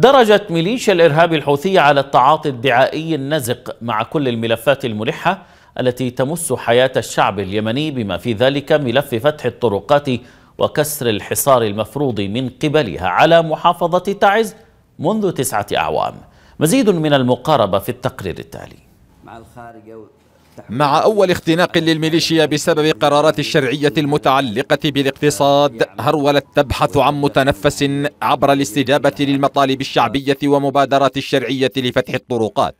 درجت ميليشيا الإرهاب الحوثية على التعاطي الدعائي النزق مع كل الملفات الملحة التي تمس حياة الشعب اليمني بما في ذلك ملف فتح الطرقات وكسر الحصار المفروض من قبلها على محافظة تعز منذ تسعة أعوام مزيد من المقاربة في التقرير التالي مع الخارجة مع أول اختناق للميليشيا بسبب قرارات الشرعية المتعلقة بالاقتصاد هرولت تبحث عن متنفس عبر الاستجابة للمطالب الشعبية ومبادرات الشرعية لفتح الطرقات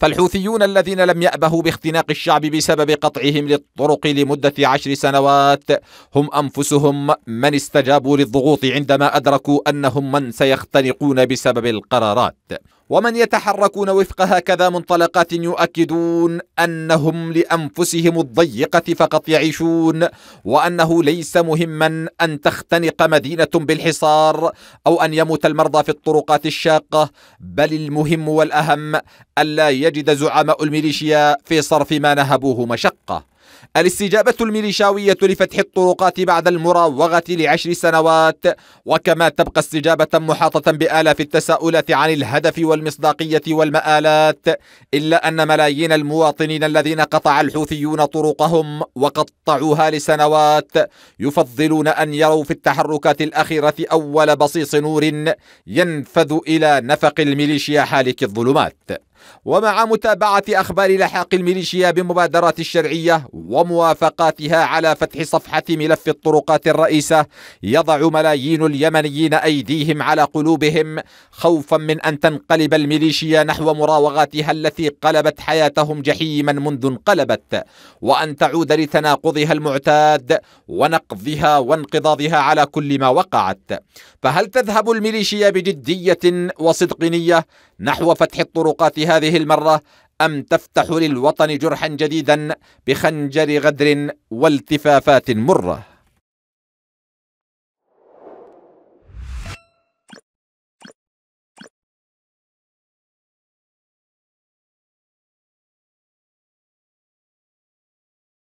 فالحوثيون الذين لم يأبهوا باختناق الشعب بسبب قطعهم للطرق لمدة عشر سنوات هم أنفسهم من استجابوا للضغوط عندما أدركوا أنهم من سيختنقون بسبب القرارات ومن يتحركون وفق هكذا منطلقات يؤكدون انهم لانفسهم الضيقه فقط يعيشون وانه ليس مهما ان تختنق مدينه بالحصار او ان يموت المرضى في الطرقات الشاقه بل المهم والاهم الا يجد زعماء الميليشيا في صرف ما نهبوه مشقه الاستجابة الميليشاوية لفتح الطرقات بعد المراوغة لعشر سنوات وكما تبقى استجابة محاطة بآلاف التساؤلات عن الهدف والمصداقية والمآلات إلا أن ملايين المواطنين الذين قطع الحوثيون طرقهم وقطعوها لسنوات يفضلون أن يروا في التحركات الأخيرة أول بصيص نور ينفذ إلى نفق الميليشيا حالك الظلمات ومع متابعة أخبار لحاق الميليشيا بمبادرات الشرعية وموافقاتها على فتح صفحة ملف الطرقات الرئيسة يضع ملايين اليمنيين أيديهم على قلوبهم خوفا من أن تنقلب الميليشيا نحو مراوغاتها التي قلبت حياتهم جحيما منذ انقلبت وأن تعود لتناقضها المعتاد ونقضها وانقضاضها على كل ما وقعت فهل تذهب الميليشيا بجدية وصدق نية نحو فتح طرقاتها هذه المرة أم تفتح للوطن جرحا جديدا بخنجر غدر والتفافات مرة